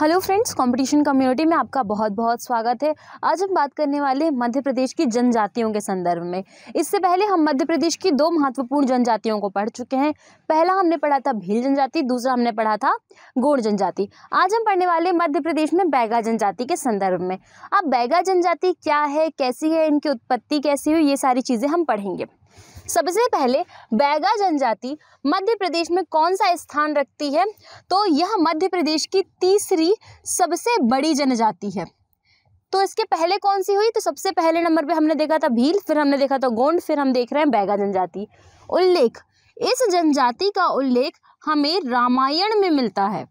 hello friends competition community में आपका बहुत बहुत स्वागत है आज हम बात करने वाले हैं मध्य प्रदेश की जनजातियों के संदर्भ में इससे पहले हम मध्य प्रदेश की दो महत्वपूर्ण जनजातियों को पढ़ चुके हैं पहला हमने पढ़ा था भील जनजाति दूसरा हमने पढ़ा था गोड़ जनजाति आज हम पढ़ने वाले मध्य प्रदेश में बैगा जनजाति के संदर्भ में अब बैगा जनजाति क्या है कैसी है इनकी उत्पत्ति कैसी हुई ये सारी चीज़ें हम पढ़ेंगे सबसे पहले बैगा जनजाति मध्य प्रदेश में कौन सा स्थान रखती है तो यह मध्य प्रदेश की तीसरी सबसे बड़ी जनजाति है तो इसके पहले कौन सी हुई तो सबसे पहले नंबर पे हमने देखा था भील फिर हमने देखा था गोंड फिर हम देख रहे हैं बैगा जनजाति उल्लेख इस जनजाति का उल्लेख हमें रामायण में मिलता है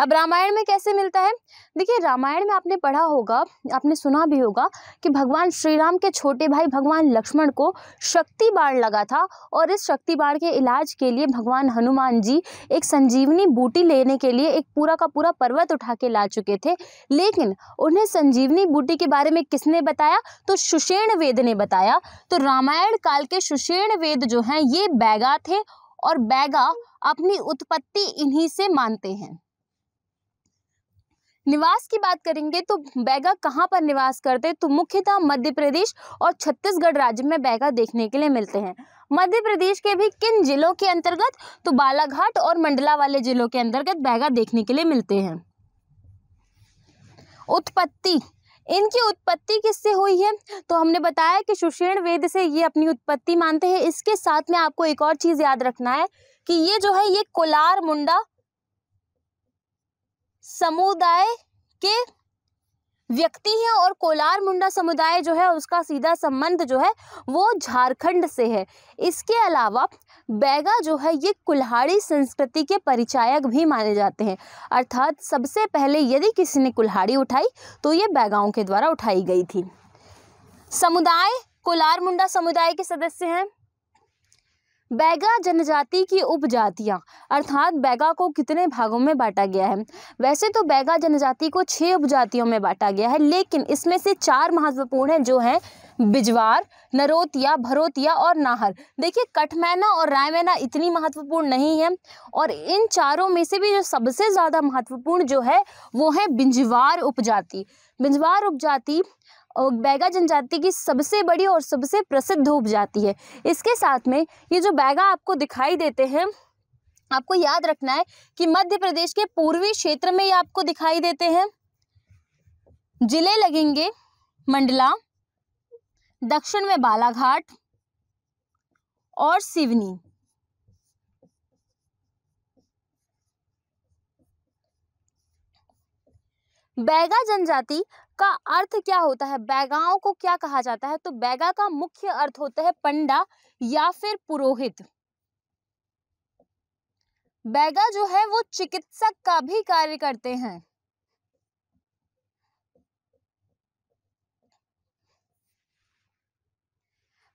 अब रामायण में कैसे मिलता है देखिए रामायण में आपने पढ़ा होगा आपने सुना भी होगा कि भगवान श्री राम के छोटे भाई भगवान लक्ष्मण को शक्ति बाढ़ लगा था और इस शक्ति बाढ़ के इलाज के लिए भगवान हनुमान जी एक संजीवनी बूटी लेने के लिए एक पूरा का पूरा पर्वत उठा के ला चुके थे लेकिन उन्हें संजीवनी बूटी के बारे में किसने बताया तो सुषेण वेद ने बताया तो रामायण काल के सुषेण वेद जो हैं ये बैगा थे और बैगा अपनी उत्पत्ति इन्हीं से मानते हैं निवास की बात करेंगे तो बैगा कहाँ पर निवास करते हैं तो मुख्यतः मध्य प्रदेश और छत्तीसगढ़ राज्य में बैगा देखने के लिए मिलते हैं मध्य प्रदेश के भी किन जिलों के अंतर्गत तो बालाघाट और मंडला वाले जिलों के अंतर्गत बैगा देखने के लिए मिलते हैं उत्पत्ति इनकी उत्पत्ति किससे हुई है तो हमने बताया कि सुषेण वेद से ये अपनी उत्पत्ति मानते हैं इसके साथ में आपको एक और चीज़ याद रखना है कि ये जो है ये कोलार मुंडा समुदाय के व्यक्ति हैं और कोलार मुंडा समुदाय जो है उसका सीधा संबंध जो है वो झारखंड से है इसके अलावा बैगा जो है ये कुल्हाड़ी संस्कृति के परिचायक भी माने जाते हैं अर्थात सबसे पहले यदि किसी ने कुल्हाड़ी उठाई तो ये बैगाओं के द्वारा उठाई गई थी समुदाय कोलार मुंडा समुदाय के सदस्य हैं बैगा जनजाति की उपजातियाँ अर्थात बैगा को कितने भागों में बांटा गया है वैसे तो बैगा जनजाति को छः उपजातियों में बांटा गया है लेकिन इसमें से चार महत्वपूर्ण हैं जो हैं बिजवार नरोतिया भरोतिया और नाहर देखिए कठमैना और रायमैना इतनी महत्वपूर्ण नहीं है और इन चारों में से भी जो सबसे ज़्यादा महत्वपूर्ण जो है वो है बिंजवार उपजाति बिंजवार उपजाति बैगा जनजाति की सबसे बड़ी और सबसे प्रसिद्ध उपजाति है इसके साथ में ये जो बैगा आपको दिखाई देते हैं आपको याद रखना है कि मध्य प्रदेश के पूर्वी क्षेत्र में ये आपको दिखाई देते हैं जिले लगेंगे मंडला दक्षिण में बालाघाट और सिवनी बैगा जनजाति का अर्थ क्या होता है बैगाओं को क्या कहा जाता है तो बैगा का मुख्य अर्थ होता है पंडा या फिर पुरोहित बैगा जो है वो चिकित्सक का भी कार्य करते हैं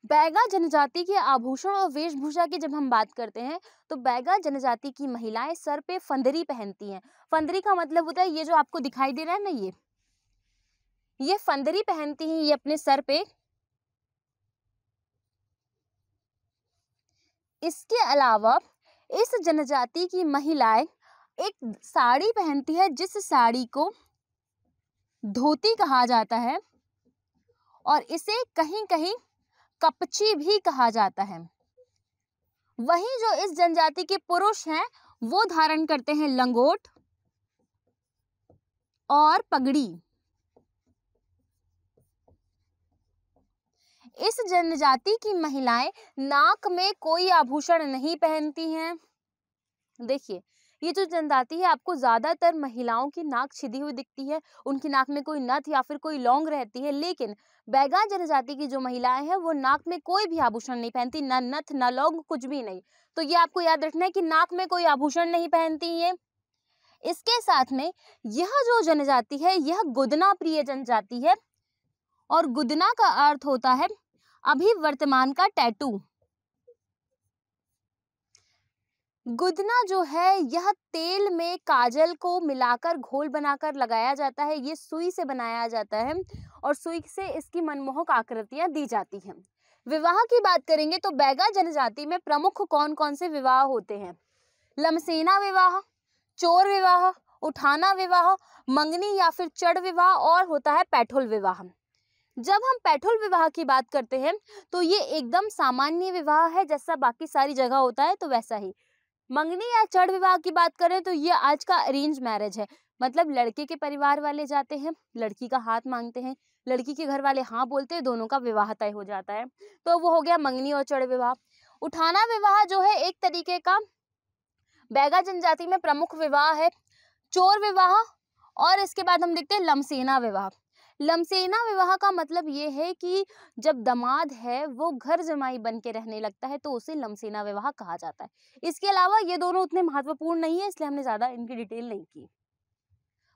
बैगा जनजाति के आभूषण और वेशभूषा की जब हम बात करते हैं तो बैगा जनजाति की महिलाएं सर पे फंदरी पहनती हैं फंदरी का मतलब होता है ये जो आपको दिखाई दे रहा है ना ये ये फंदरी पहनती हैं ये अपने सर पे इसके अलावा इस जनजाति की महिलाएं एक साड़ी पहनती है जिस साड़ी को धोती कहा जाता है और इसे कहीं कहीं कपची भी कहा जाता है वही जो इस जनजाति के पुरुष हैं वो धारण करते हैं लंगोट और पगड़ी इस जनजाति की महिलाएं नाक में कोई आभूषण नहीं पहनती हैं देखिए ये जो जनजाति है आपको ज़्यादातर महिलाओं की नाक छिदी हुई दिखती है उनकी नाक में कोई नथ या फिर कोई लौंग रहती है लेकिन बैगा जनजाति की जो महिलाएं हैं वो नाक में कोई भी आभूषण नहीं पहनती ना नथ ना लौंग कुछ भी नहीं तो ये आपको याद रखना है कि नाक में कोई आभूषण नहीं पहनती है इसके साथ में यह जो जनजाति है यह गुदना प्रिय जनजाति है और गुदना का अर्थ होता है अभी वर्तमान का टैटू गुदना जो है यह तेल में काजल को मिलाकर घोल बनाकर लगाया जाता है ये सुई से बनाया जाता है और सुई से इसकी मनमोहक आकृतियां दी जाती हैं विवाह की बात करेंगे तो बैगा जनजाति में प्रमुख कौन कौन से विवाह होते हैं लमसेना विवाह चोर विवाह उठाना विवाह मंगनी या फिर चढ़ विवाह और होता है पैठोल विवाह जब हम पेट्रोल विवाह की बात करते हैं तो ये एकदम सामान्य विवाह है जैसा बाकी सारी जगह होता है तो वैसा ही मंगनी या चढ़ विवाह की बात करें तो ये आज का अरेंज मैरिज है मतलब लड़के के परिवार वाले जाते हैं लड़की का हाथ मांगते हैं लड़की के घर वाले हाँ बोलते हैं दोनों का विवाह तय हो जाता है तो वो हो गया मंगनी और चढ़ विवाह उठाना विवाह जो है एक तरीके का बैगा जनजाति में प्रमुख विवाह है चोर विवाह और इसके बाद हम देखते हैं लमसेना विवाह लमसेना विवाह का मतलब ये है कि जब दमाद है वो घर जमाई बन के रहने लगता है तो उसे लमसेना विवाह कहा जाता है इसके अलावा ये दोनों उतने महत्वपूर्ण नहीं है इसलिए हमने ज़्यादा इनकी डिटेल नहीं की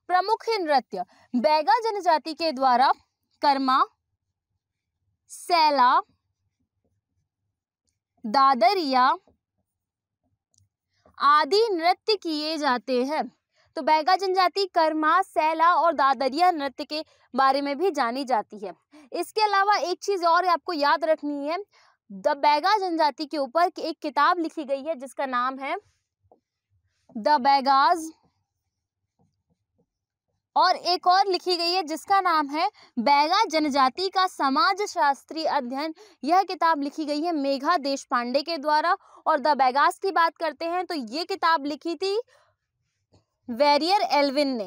प्रमुख नृत्य बैगा जनजाति के द्वारा कर्मा सैला दादरिया आदि नृत्य किए जाते हैं तो बैगा जनजाति कर्मा सैला और दादरिया नृत्य के बारे में भी जानी जाती है इसके अलावा एक चीज़ और आपको याद रखनी है द बैगा जनजाति के ऊपर एक किताब लिखी गई है जिसका नाम है द बैगाज और एक और लिखी गई है जिसका नाम है बैगा जनजाति का समाज शास्त्रीय अध्ययन यह किताब लिखी गई है मेघा देश पांडे के द्वारा और द बैगास की बात करते हैं तो ये किताब लिखी थी वेरियर एल्विन ने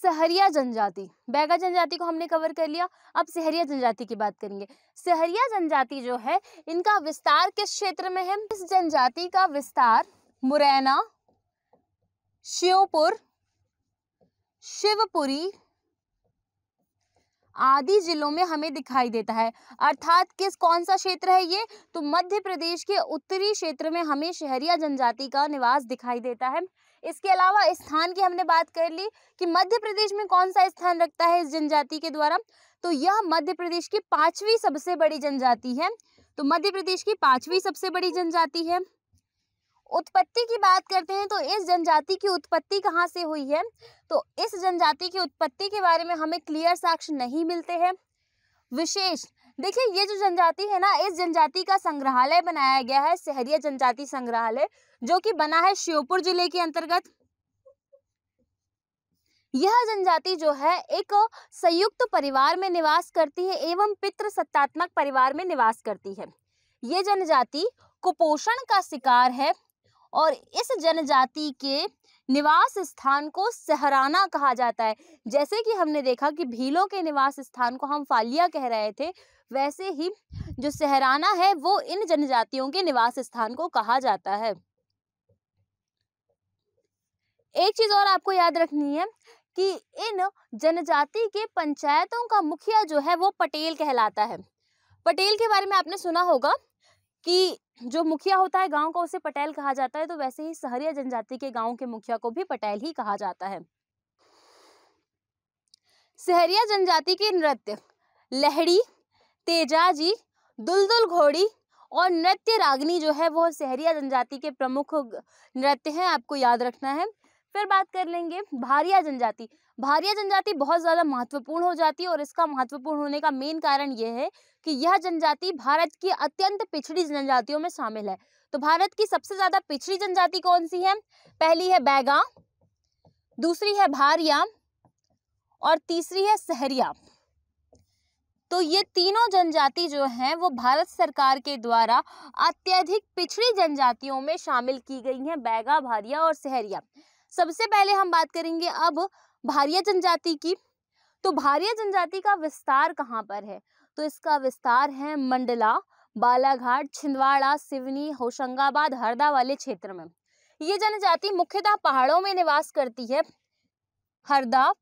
सहरिया जनजाति बैगा जनजाति को हमने कवर कर लिया अब सहरिया जनजाति की बात करेंगे सहरिया जनजाति जो है इनका विस्तार किस क्षेत्र में है इस जनजाति का विस्तार मुरैना शिवपुर शिवपुरी आदि जिलों में हमें दिखाई देता है अर्थात किस कौन सा क्षेत्र है ये तो मध्य प्रदेश के उत्तरी क्षेत्र में हमें शहरिया जनजाति का निवास दिखाई देता है इसके अलावा स्थान की हमने बात कर ली कि मध्य प्रदेश में कौन सा स्थान रखता है इस जनजाति के द्वारा तो यह मध्य प्रदेश की पांचवी सबसे बड़ी जनजाति है तो मध्य प्रदेश की पांचवी सबसे बड़ी जनजाति है उत्पत्ति की बात करते हैं तो इस जनजाति की उत्पत्ति कहाँ से हुई है तो इस जनजाति की उत्पत्ति के बारे में हमें क्लियर साक्ष्य नहीं मिलते हैं विशेष देखिए ये जो जनजाति है ना इस जनजाति का संग्रहालय बनाया गया है शहरीय जनजाति संग्रहालय जो कि बना है श्योपुर जिले के अंतर्गत यह जनजाति जो है एक संयुक्त परिवार में निवास करती है एवं पितृ सत्तात्मक परिवार में निवास करती है ये जनजाति कुपोषण का शिकार है और इस जनजाति के निवास स्थान को सहराना कहा जाता है जैसे कि हमने देखा कि भीलों के निवास स्थान को हम फालिया कह रहे थे वैसे ही जो सहराना है वो इन जनजातियों के निवास स्थान को कहा जाता है एक चीज और आपको याद रखनी है कि इन जनजाति के पंचायतों का मुखिया जो है वो पटेल कहलाता है पटेल के बारे में आपने सुना होगा कि जो मुखिया होता है गांव का उसे पटेल कहा जाता है तो वैसे ही सहरिया जनजाति के गांव के मुखिया को भी पटेल ही कहा जाता है सहरिया जनजाति के नृत्य लहड़ी तेजाजी दुलदुल घोड़ी और नृत्य रागनी जो है वो सहरिया जनजाति के प्रमुख नृत्य हैं आपको याद रखना है फिर बात कर लेंगे भारिया जनजाति भारिया जनजाति बहुत ज़्यादा महत्वपूर्ण हो जाती है और इसका महत्वपूर्ण होने का मेन कारण यह है कि यह जनजाति भारत की अत्यंत पिछड़ी जनजातियों में शामिल है तो भारत की सबसे ज़्यादा पिछड़ी जनजाति कौन सी है पहली है बैगा दूसरी है भारिया और तीसरी है सहरिया तो ये तीनों जनजाति जो हैं वो भारत सरकार के द्वारा अत्यधिक पिछड़ी जनजातियों में शामिल की गई हैं बैगा भारिया और सहरिया सबसे पहले हम बात करेंगे अब भारिया जनजाति की तो भारिया जनजाति का विस्तार कहाँ पर है तो इसका विस्तार है मंडला बालाघाट छिंदवाड़ा सिवनी होशंगाबाद हरदा वाले क्षेत्र में ये जनजाति मुख्यतः पहाड़ों में निवास करती है हरदा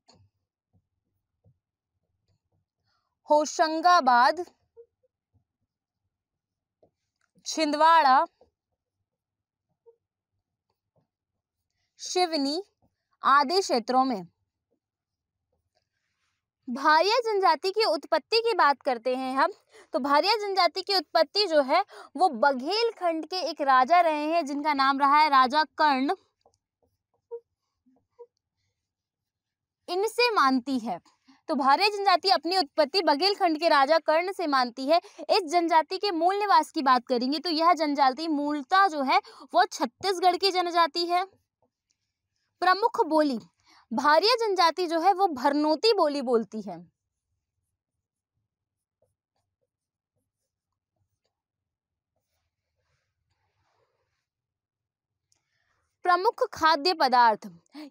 होशंगाबाद छिंदवाड़ा शिवनी आदि क्षेत्रों में भारिया जनजाति की उत्पत्ति की बात करते हैं हम तो भारिया जनजाति की उत्पत्ति जो है वो बघेल खंड के एक राजा रहे हैं जिनका नाम रहा है राजा कर्ण इनसे मानती है तो भारिया जनजाति अपनी उत्पत्ति बघेल खंड के राजा कर्ण से मानती है इस जनजाति के मूल निवास की बात करेंगे तो यह जनजाति मूलता जो है वो छत्तीसगढ़ की जनजाति है प्रमुख बोली भारिया जनजाति जो है वो भरनोती बोली बोलती है प्रमुख खाद्य पदार्थ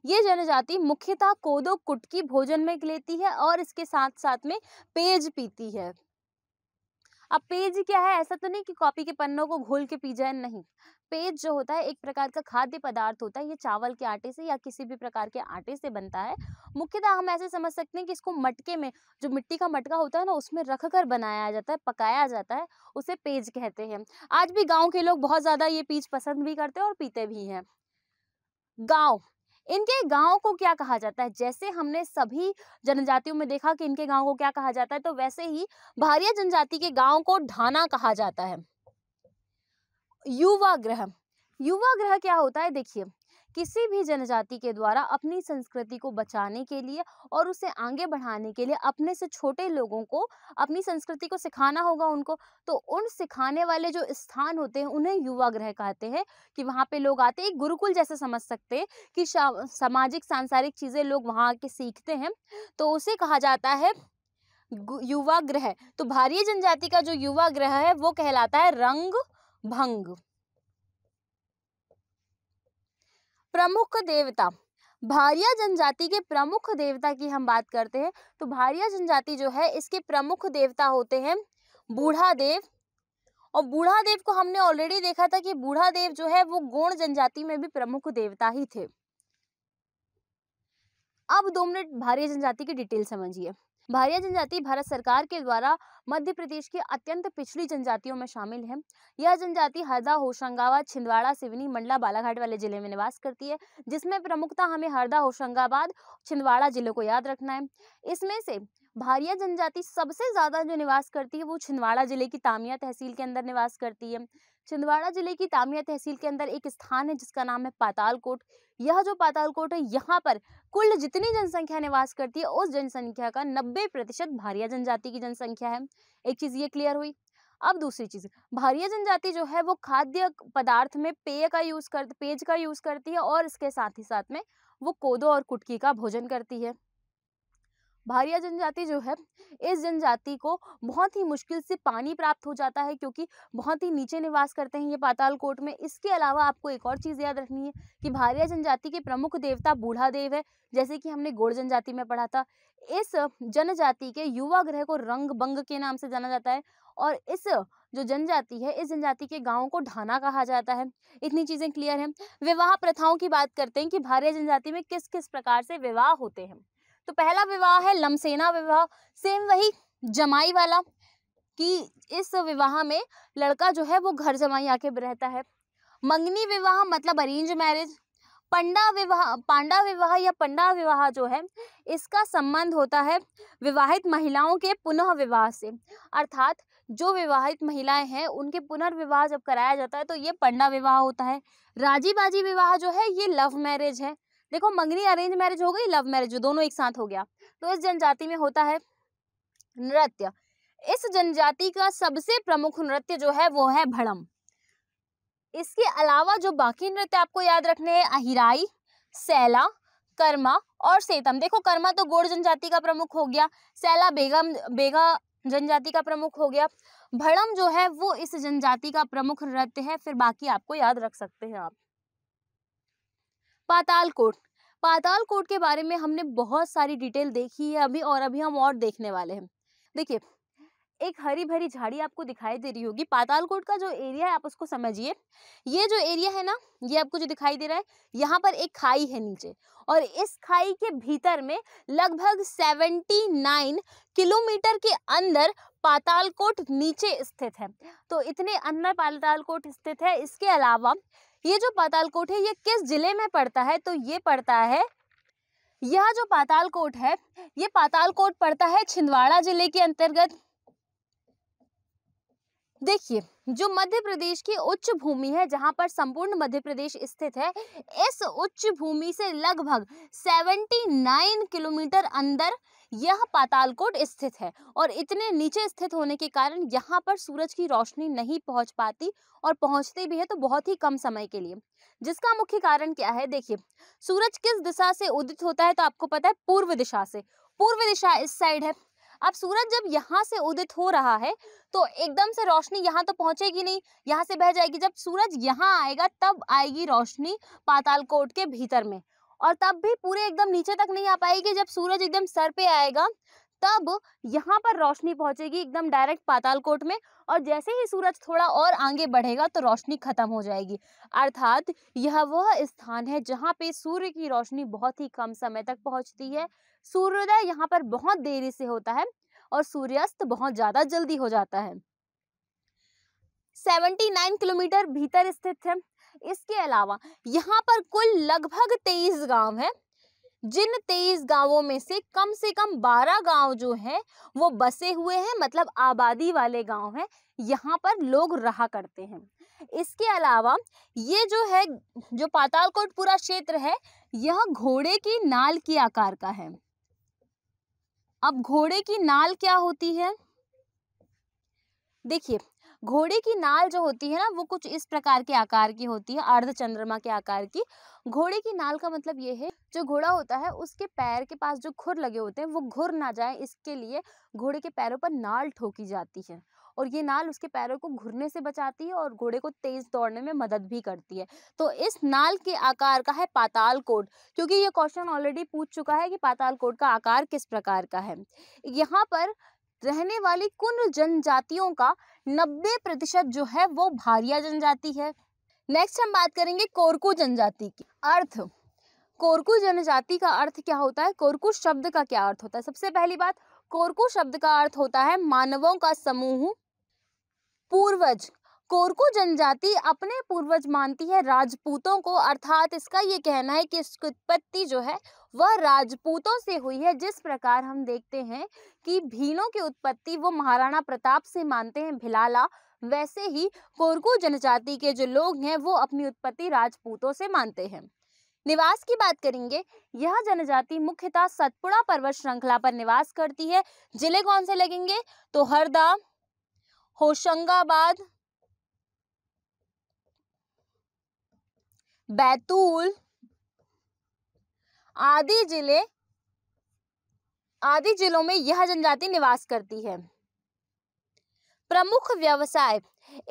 ये जनजाति मुख्यतः कोदो कुटकी भोजन में लेती है और इसके साथ साथ में पेज पीती है अब पेज क्या है ऐसा तो नहीं कि कॉपी के पन्नों को घोल के पी जाए नहीं पेज जो होता है एक प्रकार का खाद्य पदार्थ होता है ये चावल के आटे से या किसी भी प्रकार के आटे से बनता है मुख्यतः हम ऐसे समझ सकते हैं कि इसको मटके में जो मिट्टी का मटका होता है ना उसमें रख कर बनाया जाता है पकाया जाता है उसे पेज कहते हैं आज भी गाँव के लोग बहुत ज़्यादा ये पीज पसंद भी करते हैं और पीते भी हैं गाँव इनके गाँव को क्या कहा जाता है जैसे हमने सभी जनजातियों में देखा कि इनके गाँव को क्या कहा जाता है तो वैसे ही भारिया जनजाति के गाँव को ढाना कहा जाता है युवा ग्रह युवा ग्रह क्या होता है देखिए किसी भी जनजाति के द्वारा अपनी संस्कृति को बचाने के लिए और उसे आगे बढ़ाने के लिए अपने से छोटे लोगों को अपनी संस्कृति को सिखाना होगा उनको तो उन सिखाने वाले जो स्थान होते हैं उन्हें युवा ग्रह कहते हैं कि वहाँ पे लोग आते हैं गुरुकुल जैसे समझ सकते हैं कि सामाजिक सांसारिक चीज़ें लोग वहाँ के सीखते हैं तो उसे कहा जाता है युवा ग्रह तो भारतीय जनजाति का जो युवा ग्रह है वो कहलाता है रंग भंग प्रमुख देवता भारिया जनजाति के प्रमुख देवता की हम बात करते हैं तो भारिया जनजाति जो है इसके प्रमुख देवता होते हैं बूढ़ा देव और बूढ़ा देव को हमने ऑलरेडी देखा था कि बूढ़ा देव जो है वो गोण जनजाति में भी प्रमुख देवता ही थे अब दो मिनट भारिया जनजाति की डिटेल समझिए भारिया जनजाति भारत सरकार के द्वारा मध्य प्रदेश की अत्यंत पिछड़ी जनजातियों में शामिल है यह जनजाति हरदा होशंगाबाद छिंदवाड़ा सिवनी मंडला बालाघाट वाले जिले में निवास करती है जिसमें प्रमुखता हमें हरदा होशंगाबाद छिंदवाड़ा जिले को याद रखना है इसमें से भारिया जनजाति सबसे ज़्यादा जो निवास करती है वो छिंदवाड़ा जिले की तामिया तहसील के अंदर निवास करती है छिंदवाड़ा जिले की तामिया तहसील के अंदर एक स्थान है जिसका नाम है पातालकोट यह जो पातालकोट है यहाँ पर कुल जितनी जनसंख्या निवास करती है उस जनसंख्या का नब्बे प्रतिशत भारिया जनजाति की जनसंख्या है एक चीज़ ये क्लियर हुई अब दूसरी चीज़ भारिया जनजाति जो है वो खाद्य पदार्थ में पेय का यूज़ कर पेज का यूज़ करती है और इसके साथ ही साथ में वो कोदो और कुटकी का भोजन करती है भारिया जनजाति जो है इस जनजाति को बहुत ही मुश्किल से पानी प्राप्त हो जाता है क्योंकि बहुत ही नीचे निवास करते हैं ये पाताल कोट में इसके अलावा आपको एक और चीज़ याद रखनी है कि भारिया जनजाति के प्रमुख देवता बूढ़ा देव है जैसे कि हमने गोड़ जनजाति में पढ़ा था इस जनजाति के युवा ग्रह को रंग बंग के नाम से जाना जाता है और इस जो जनजाति है इस जनजाति के गाँव को ढाना कहा जाता है इतनी चीज़ें क्लियर हैं विवाह प्रथाओं की बात करते हैं कि भारिया जनजाति में किस किस प्रकार से विवाह होते हैं तो पहला विवाह है लमसेना विवाह सेम वही जमाई वाला कि इस विवाह में लड़का जो है वो घर जमाई आके रहता है मंगनी विवाह मतलब अरेंज मैरिज पंडा विवाह पांडा विवाह या पंडा विवाह जो है इसका संबंध होता है विवाहित महिलाओं के पुनः विवाह से अर्थात जो विवाहित महिलाएं हैं उनके पुनर्विवाह जब कराया जाता है तो ये पंडा विवाह होता है राजीबाजी विवाह जो है ये लव मैरिज है देखो मंगनी अरेंज मैरिज हो गई लव मैरिज दोनों एक साथ हो गया तो इस जनजाति में होता है नृत्य इस जनजाति का सबसे प्रमुख नृत्य जो है वो है भड़म इसके अलावा जो बाकी नृत्य आपको याद रखने हैं अहिराई सैला कर्मा और सेतम देखो कर्मा तो गोड़ जनजाति का प्रमुख हो गया सैला बेगम बेगा जनजाति का प्रमुख हो गया भड़म जो है वो इस जनजाति का प्रमुख नृत्य है फिर बाकी आपको याद रख सकते हैं आप पातालकोट पाताल कोट के बारे में हमने बहुत सारी डिटेल देखी है अभी और अभी हम और देखने वाले हैं देखिए एक हरी भरी झाड़ी आपको दिखाई दे रही होगी पातालकोट का जो एरिया है आप उसको समझिए ये जो एरिया है ना ये आपको जो दिखाई दे रहा है यहाँ पर एक खाई है नीचे और इस खाई के भीतर में लगभग 79 किलोमीटर के अंदर पातालकोट नीचे स्थित है तो इतने अंदर पातालकोट स्थित है इसके अलावा ये जो पातालकोट है ये किस जिले में पड़ता है तो ये पड़ता है यह जो पातालकोट है ये पातालकोट पड़ता है छिंदवाड़ा जिले के अंतर्गत देखिए जो मध्य प्रदेश की उच्च भूमि है जहां पर संपूर्ण मध्य प्रदेश स्थित है इस उच्च भूमि से लगभग 79 किलोमीटर अंदर यह पातालकोट स्थित है और इतने नीचे स्थित होने के कारण यहाँ पर सूरज की रोशनी नहीं पहुँच पाती और पहुँचती भी है तो बहुत ही कम समय के लिए जिसका मुख्य कारण क्या है देखिए सूरज किस दिशा से उदित होता है तो आपको पता है पूर्व दिशा से पूर्व दिशा इस साइड है अब सूरज जब यहाँ से उदित हो रहा है तो एकदम से रोशनी यहाँ तो पहुंचेगी नहीं यहाँ से बह जाएगी जब सूरज यहाँ आएगा तब आएगी रोशनी पातालकोट के भीतर में और तब भी पूरे एकदम नीचे तक नहीं आ पाएगी जब सूरज एकदम सर पे आएगा तब यहाँ पर रोशनी पहुंचेगी एकदम डायरेक्ट पातालकोट में और जैसे ही सूरज थोड़ा और आगे बढ़ेगा तो रोशनी खत्म हो जाएगी अर्थात यह वह स्थान है जहाँ पे सूर्य की रोशनी बहुत ही कम समय तक पहुँचती है सूर्योदय यहाँ पर बहुत देरी से होता है और सूर्यास्त बहुत ज़्यादा जल्दी हो जाता है नाइन किलोमीटर भीतर स्थित है इसके अलावा यहाँ पर कुल लगभग तेईस गांव है जिन तेईस गांवों में से कम से कम बारह गांव जो हैं वो बसे हुए हैं मतलब आबादी वाले गांव हैं यहाँ पर लोग रहा करते हैं इसके अलावा ये जो है जो पातालकोट पूरा क्षेत्र है यह घोड़े की नाल की आकार का है अब घोड़े की नाल क्या होती है देखिए घोड़े की नाल जो होती है ना वो कुछ इस प्रकार के आकार की होती है अर्ध चंद्रमा के आकार की घोड़े की नाल का मतलब ये है जो घोड़ा होता है उसके पैर के पास जो खुर लगे होते हैं वो घुर ना जाए इसके लिए घोड़े के पैरों पर नाल ठोकी जाती है और ये नाल उसके पैरों को घुरने से बचाती है और घोड़े को तेज दौड़ने में मदद भी करती है तो इस नाल के आकार का है पाताल कोट क्योंकि ये क्वेश्चन ऑलरेडी पूछ चुका है कि पाताल कोट का आकार किस प्रकार का है यहाँ पर रहने वाली कुल जनजातियों का 90 प्रतिशत जो है वो भारिया जनजाति है नेक्स्ट हम बात करेंगे कोरकू जनजाति की अर्थ कोरकू जनजाति का अर्थ क्या होता है कोरकू शब्द का क्या अर्थ होता है सबसे पहली बात कोरकू शब्द का अर्थ होता है मानवों का समूह पूर्वज कोरकू जनजाति अपने पूर्वज मानती है राजपूतों को अर्थात इसका ये कहना है कि इसकी उत्पत्ति जो है वह राजपूतों से हुई है जिस प्रकार हम देखते हैं कि भीलों की उत्पत्ति वो महाराणा प्रताप से मानते हैं भिलाला वैसे ही कोरकू जनजाति के जो लोग हैं वो अपनी उत्पत्ति राजपूतों से मानते हैं निवास की बात करेंगे यह जनजाति मुख्यतः सतपुड़ा पर्वत श्रृंखला पर निवास करती है जिले कौन से लगेंगे तो हरदा होशंगाबाद बैतूल आदि जिले आदि जिलों में यह जनजाति निवास करती है प्रमुख व्यवसाय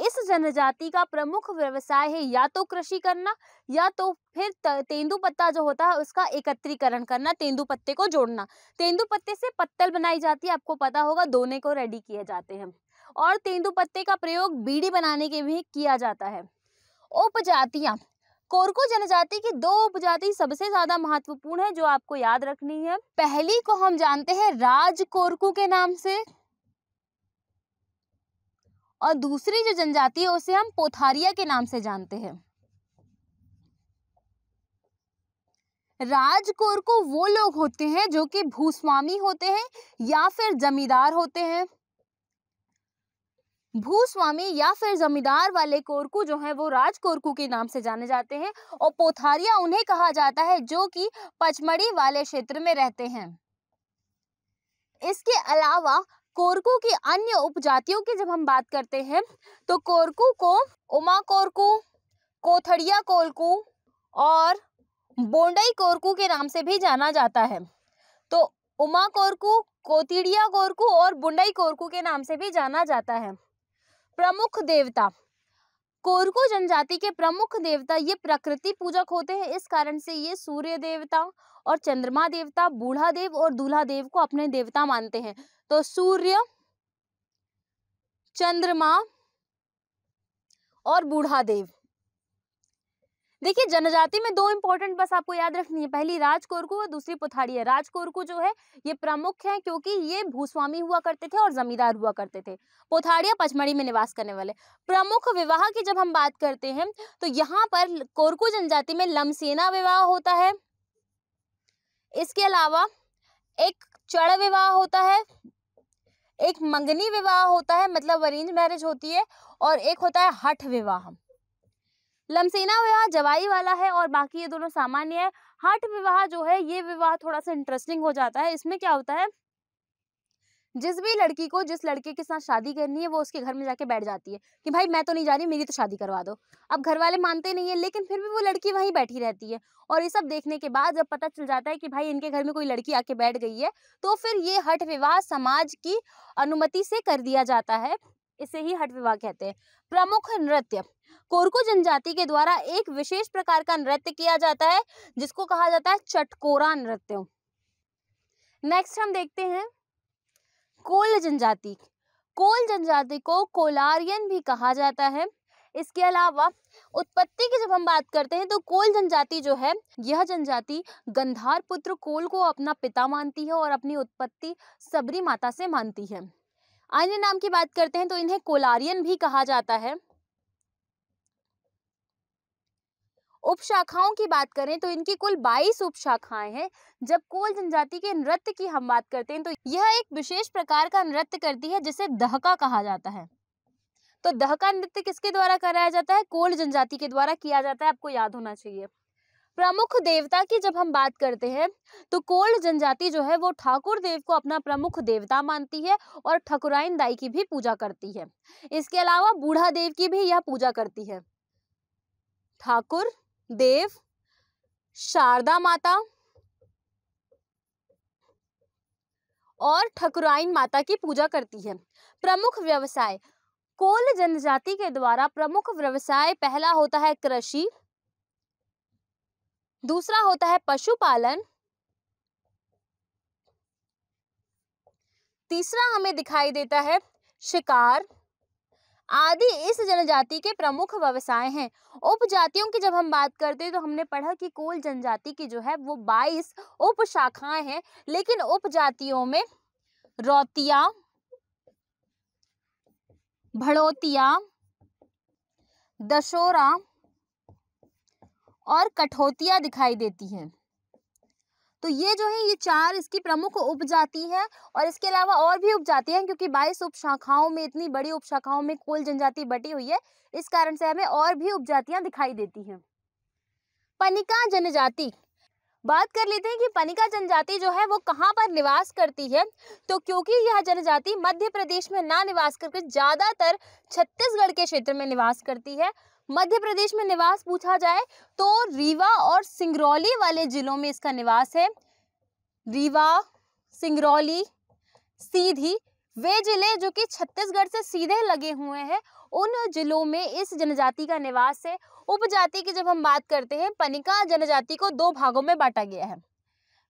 इस जनजाति का प्रमुख व्यवसाय है या तो कृषि करना या तो फिर तेंदु पत्ता जो होता है उसका एकत्रीकरण करना तेंदु पत्ते को जोड़ना तेंदु पत्ते से पत्तल बनाई जाती है आपको पता होगा दोने को रेडी किए जाते हैं और तेंदु पत्ते का प्रयोग बीड़ी बनाने के भी किया जाता है उपजातियां कोरको जनजाति की दो उपजाति सबसे ज्यादा महत्वपूर्ण है जो आपको याद रखनी है पहली को हम जानते हैं राज कोरकू के नाम से और दूसरी जो जनजाति है उसे हम पोथारिया के नाम से जानते हैं राज कोरकू वो लोग होते हैं जो कि भूस्वामी होते हैं या फिर जमींदार होते हैं भूस्वामी या फिर जमींदार वाले कोरकू जो हैं वो राज कोरकू के नाम से जाने जाते हैं और पोथारिया उन्हें कहा जाता है जो कि पचमढ़ी वाले क्षेत्र में रहते हैं इसके अलावा कोरकू की अन्य उपजातियों की जब हम बात करते हैं तो कोरकू को उमा कोरकू कोथड़िया कोरकू और बोंडई कोरकू के नाम से भी जाना जाता है तो उमा कोरकू कोतिड़िया कोरकू और बुंडई कोरकू के नाम से भी जाना जाता है प्रमुख देवता कोरको जनजाति के प्रमुख देवता ये प्रकृति पूजक होते हैं इस कारण से ये सूर्य देवता और चंद्रमा देवता बूढ़ा देव और दूल्हा देव को अपने देवता मानते हैं तो सूर्य चंद्रमा और बूढ़ा देव देखिए जनजाति में दो इंपॉर्टेंट बस आपको याद रखनी है पहली राज कोरकू और दूसरी पुथारी है राज कोरकू जो है ये प्रमुख है क्योंकि ये भूस्वामी हुआ करते थे और जमींदार हुआ करते थे पोथाड़िया पचमढ़ी में निवास करने वाले प्रमुख विवाह की जब हम बात करते हैं तो यहाँ पर कोरकू जनजाति में लमसेना विवाह होता है इसके अलावा एक चढ़ विवाह होता है एक मंगनी विवाह होता है मतलब अरेंज मैरिज होती है और एक होता है हठ विवाह लमसेना विवाह जवाई वाला है और बाकी ये दोनों सामान्य है हठ विवाह जो है ये विवाह थोड़ा सा इंटरेस्टिंग हो जाता है इसमें क्या होता है जिस भी लड़की को जिस लड़के के साथ शादी करनी है वो उसके घर में जाके बैठ जाती है कि भाई मैं तो नहीं जा रही मेरी तो शादी करवा दो अब घर वाले मानते नहीं है लेकिन फिर भी वो लड़की वहीं बैठी रहती है और ये सब देखने के बाद जब पता चल जाता है कि भाई इनके घर में कोई लड़की आके बैठ गई है तो फिर ये हठ विवाह समाज की अनुमति से कर दिया जाता है इसे ही हट विवाह कहते हैं प्रमुख नृत्य कोरको जनजाति के द्वारा एक विशेष प्रकार का नृत्य किया जाता है जिसको कहा जाता है चटकोरा नृत्य नेक्स्ट हम देखते हैं कोल जनजाति कोल जनजाति को कोलारियन भी कहा जाता है इसके अलावा उत्पत्ति की जब हम बात करते हैं तो कोल जनजाति जो है यह जनजाति गंधार पुत्र कोल को अपना पिता मानती है और अपनी उत्पत्ति सबरी माता से मानती है अन्य नाम की बात करते हैं तो इन्हें कोलारियन भी कहा जाता है उपशाखाओं की बात करें तो इनकी कुल 22 उपशाखाएं हैं जब कोल जनजाति के नृत्य की हम बात करते हैं तो यह एक विशेष प्रकार का नृत्य करती है जिसे दहका कहा जाता है तो दहका नृत्य किसके द्वारा कराया जाता है कोल जनजाति के द्वारा किया जाता है आपको याद होना चाहिए प्रमुख देवता की जब हम बात करते हैं तो कोल्ड जनजाति जो है वो ठाकुर देव को अपना प्रमुख देवता मानती है और ठकुराइन दाई की भी पूजा करती है इसके अलावा बूढ़ा देव की भी यह पूजा करती है ठाकुर देव शारदा माता और ठकुराइन माता की पूजा करती है प्रमुख व्यवसाय कोल जनजाति के द्वारा प्रमुख व्यवसाय पहला होता है कृषि दूसरा होता है पशुपालन तीसरा हमें दिखाई देता है शिकार आदि इस जनजाति के प्रमुख व्यवसाय हैं उपजातियों की जब हम बात करते हैं तो हमने पढ़ा कि कोल जनजाति की जो है वो 22 उप शाखाएं हैं लेकिन उपजातियों में रौतिया भड़ोतिया दशोरा और कठोतियां दिखाई देती हैं तो ये जो है ये चार इसकी प्रमुख उपजाति है और इसके अलावा और भी उपजाति हैं क्योंकि 22 उपशाखाओं में इतनी बड़ी उपशाखाओं में कोल जनजाति बटी हुई है इस कारण से हमें और भी उपजातियां दिखाई देती हैं पनिका जनजाति बात कर लेते हैं कि पनिका जनजाति जो है वो कहाँ पर निवास करती है तो क्योंकि यह जनजाति मध्य प्रदेश में ना निवास करके ज़्यादातर छत्तीसगढ़ के क्षेत्र में निवास करती है मध्य प्रदेश में निवास पूछा जाए तो रीवा और सिंगरौली वाले जिलों में इसका निवास है रीवा सिंगरौली सीधी वे जिले जो कि छत्तीसगढ़ से सीधे लगे हुए हैं उन जिलों में इस जनजाति का निवास है उपजाति की जब हम बात करते हैं पनिका जनजाति को दो भागों में बांटा गया है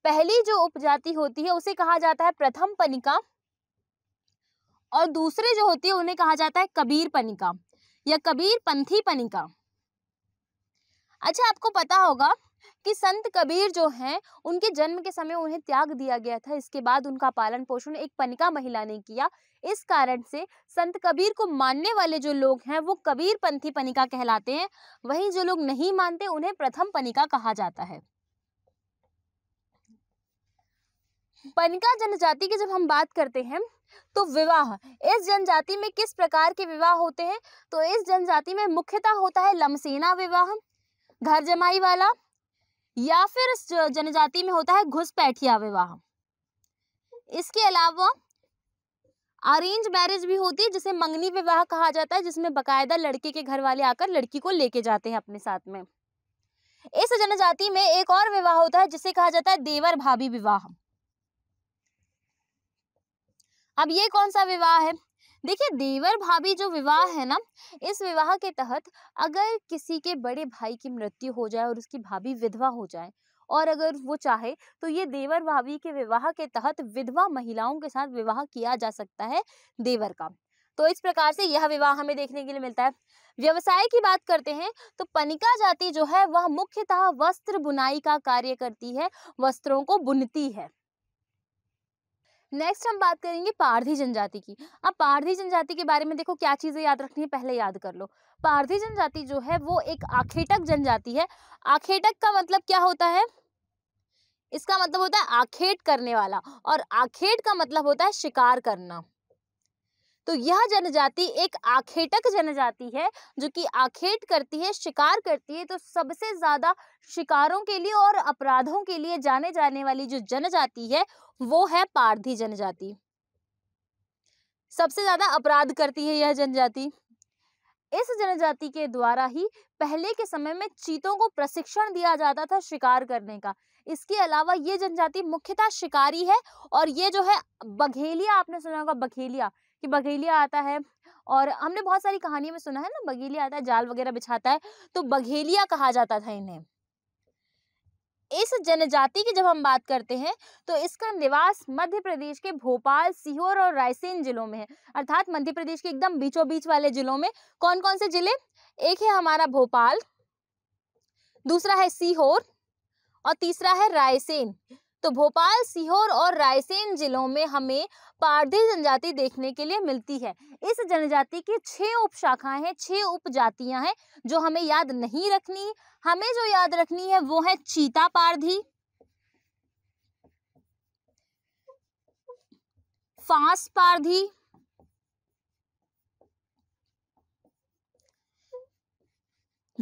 पहली जो उपजाति होती है उसे कहा जाता है प्रथम पनिका और दूसरी जो होती है उन्हें कहा जाता है कबीर पनिका या कबीर पंथी का अच्छा आपको पता होगा कि संत कबीर जो हैं उनके जन्म के समय उन्हें त्याग दिया गया था इसके बाद उनका पालन पोषण एक पनिका महिला ने किया इस कारण से संत कबीर को मानने वाले जो लोग हैं वो कबीर पंथी पनिका कहलाते हैं वहीं जो लोग नहीं मानते उन्हें प्रथम पनिका कहा जाता है पनिका जनजाति की जब हम बात करते हैं तो विवाह इस जनजाति में किस प्रकार के विवाह होते हैं तो इस जनजाति में मुख्यतः होता है लमसेना विवाह घर जमाई वाला या फिर इस जनजाति में होता है घुसपैठिया विवाह इसके अलावा अरेंज मैरिज भी होती है जिसे मंगनी विवाह कहा जाता है जिसमें बकायदा लड़के के घर वाले आकर लड़की को लेके जाते हैं अपने साथ में इस जनजाति में एक और विवाह होता है जिसे कहा जाता है देवर भाभी विवाह अब ये कौन सा विवाह है देखिए देवर भाभी जो विवाह है ना इस विवाह के तहत अगर किसी के बड़े भाई की मृत्यु हो जाए और उसकी भाभी विधवा हो जाए और अगर वो चाहे तो ये देवर भाभी के विवाह के तहत विधवा महिलाओं के साथ विवाह किया जा सकता है देवर का तो इस प्रकार से यह विवाह हमें देखने के लिए मिलता है व्यवसाय की बात करते हैं तो पनिका जाति जो है वह मुख्यतः वस्त्र बुनाई का कार्य करती है वस्त्रों को बुनती है नेक्स्ट हम बात करेंगे पारधी जनजाति की अब पारधी जनजाति के बारे में देखो क्या चीज़ें याद रखनी है पहले याद कर लो पारधी जनजाति जो है वो एक आखेटक जनजाति है आखेटक का मतलब क्या होता है इसका मतलब होता है आखेट करने वाला और आखेट का मतलब होता है शिकार करना तो यह जनजाति एक आखेटक जनजाति है जो कि आखेट करती है शिकार करती है तो सबसे ज़्यादा शिकारों के लिए और अपराधों के लिए जाने जाने वाली जो जनजाति है वो है पारधी जनजाति सबसे ज़्यादा अपराध करती है यह जनजाति इस जनजाति के द्वारा ही पहले के समय में चीतों को प्रशिक्षण दिया जाता था शिकार करने का इसके अलावा ये जनजाति मुख्यतः शिकारी है और ये जो है बघेलिया आपने सुना होगा बघेलिया कि बघेलिया आता है और हमने बहुत सारी कहानियों में सुना है ना बघेलिया आता है जाल वगैरह बिछाता है तो बघेलिया कहा जाता था इन्हें इस जनजाति की जब हम बात करते हैं तो इसका निवास मध्य प्रदेश के भोपाल सीहोर और रायसेन जिलों में है अर्थात मध्य प्रदेश के एकदम बीचों बीच वाले जिलों में कौन कौन से जिले एक है हमारा भोपाल दूसरा है सीहोर और तीसरा है रायसेन तो भोपाल सीहोर और रायसेन जिलों में हमें पारधी जनजाति देखने के लिए मिलती है इस जनजाति की छः उप शाखाएं हैं छः उपजातियां हैं जो हमें याद नहीं रखनी हमें जो याद रखनी है वो है चीता पारधी फांस पारधी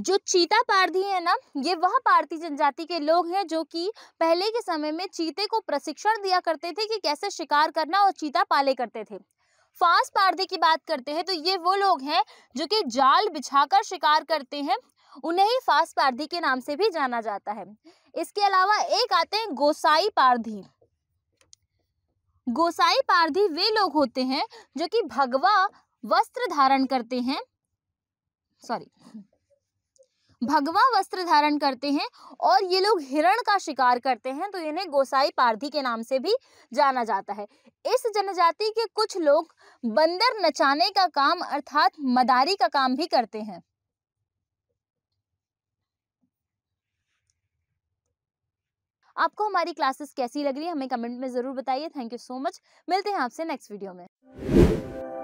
जो चीता पारधी है ना ये वह पारती जनजाति के लोग हैं जो कि पहले के समय में चीते को प्रशिक्षण दिया करते थे कि कैसे शिकार करना और चीता पाले करते थे फांस पारधी की बात करते हैं तो ये वो लोग हैं जो कि जाल बिछाकर शिकार करते हैं उन्हें ही फांस पारधी के नाम से भी जाना जाता है इसके अलावा एक आते हैं गोसाई पारधी गोसाई पारधी वे लोग होते हैं जो कि भगवा वस्त्र धारण करते हैं सॉरी भगवा वस्त्र धारण करते हैं और ये लोग हिरण का शिकार करते हैं तो इन्हें गोसाई पारधी के नाम से भी जाना जाता है इस जनजाति के कुछ लोग बंदर नचाने का काम अर्थात मदारी का काम भी करते हैं आपको हमारी क्लासेस कैसी लग रही है हमें कमेंट में ज़रूर बताइए थैंक यू सो मच मिलते हैं आपसे नेक्स्ट वीडियो में